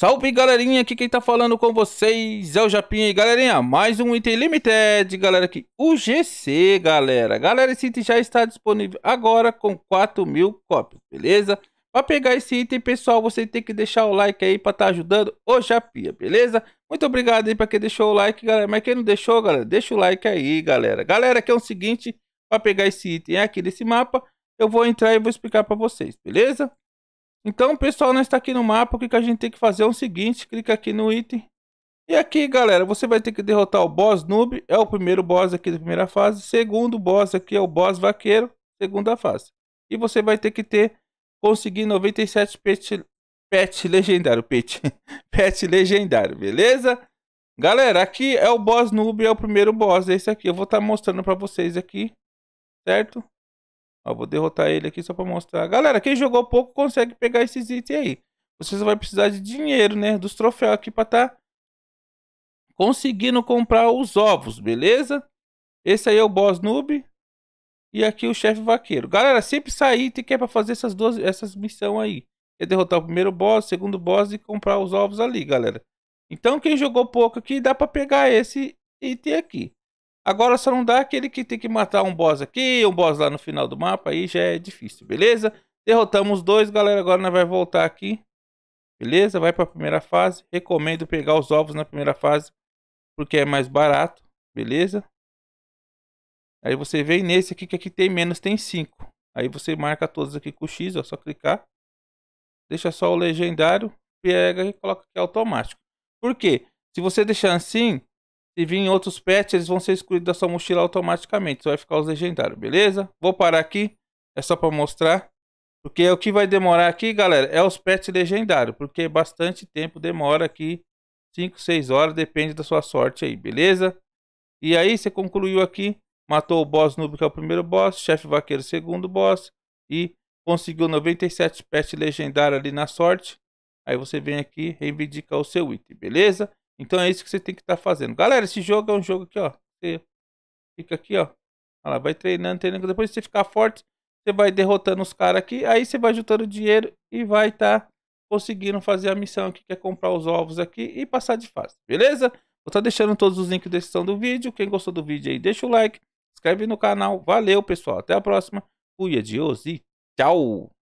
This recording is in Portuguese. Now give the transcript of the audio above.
Salve galerinha, aqui quem tá falando com vocês é o Japinha e galerinha, mais um item limited, galera, aqui, o GC, galera. Galera, esse item já está disponível agora com 4 mil cópias, beleza? Para pegar esse item, pessoal, você tem que deixar o like aí para estar tá ajudando o Japinha, beleza? Muito obrigado aí para quem deixou o like, galera, mas quem não deixou, galera, deixa o like aí, galera. Galera, aqui é o seguinte, para pegar esse item aqui desse mapa, eu vou entrar e vou explicar para vocês, beleza? Então, pessoal, nós está aqui no mapa. O que, que a gente tem que fazer é o seguinte. Clica aqui no item. E aqui, galera, você vai ter que derrotar o boss noob. É o primeiro boss aqui da primeira fase. Segundo boss aqui é o boss vaqueiro. Segunda fase. E você vai ter que ter... Conseguir 97 pet, pet legendário. Pet, pet legendário, beleza? Galera, aqui é o boss noob. É o primeiro boss. Esse aqui. Eu vou estar tá mostrando para vocês aqui. Certo? Ó, vou derrotar ele aqui só pra mostrar. Galera, quem jogou pouco consegue pegar esses itens aí. Vocês vão precisar de dinheiro, né? Dos troféus aqui pra tá conseguindo comprar os ovos, beleza? Esse aí é o boss noob. E aqui o chefe vaqueiro. Galera, sempre sair tem que é pra fazer essas duas essas missões aí. É derrotar o primeiro boss, o segundo boss e comprar os ovos ali, galera. Então quem jogou pouco aqui, dá pra pegar esse item aqui. Agora só não dá aquele que tem que matar um boss aqui, um boss lá no final do mapa, aí já é difícil, beleza? Derrotamos dois, galera, agora nós vai voltar aqui. Beleza? Vai para a primeira fase. Recomendo pegar os ovos na primeira fase, porque é mais barato, beleza? Aí você vem nesse aqui, que aqui tem menos, tem cinco, Aí você marca todos aqui com X, ó, só clicar. Deixa só o legendário, pega e coloca aqui automático. Por quê? Se você deixar assim, se vir outros pets, eles vão ser excluídos da sua mochila automaticamente. Só vai ficar os legendários, beleza? Vou parar aqui. É só para mostrar. Porque o que vai demorar aqui, galera, é os pets legendários. Porque bastante tempo demora aqui. 5, 6 horas, depende da sua sorte aí, beleza? E aí você concluiu aqui. Matou o boss noob, que é o primeiro boss. Chefe vaqueiro, segundo boss. E conseguiu 97 pets legendários ali na sorte. Aí você vem aqui reivindicar o seu item, beleza? Então é isso que você tem que estar tá fazendo. Galera, esse jogo é um jogo aqui, ó. Você fica aqui, ó. Lá, vai treinando, treinando. Depois que você ficar forte, você vai derrotando os caras aqui. Aí você vai juntando dinheiro e vai estar tá conseguindo fazer a missão aqui, que é comprar os ovos aqui e passar de fase. Beleza? Vou estar tá deixando todos os links na descrição do vídeo. Quem gostou do vídeo aí, deixa o like. Se inscreve no canal. Valeu, pessoal. Até a próxima. Fui, adiós e tchau.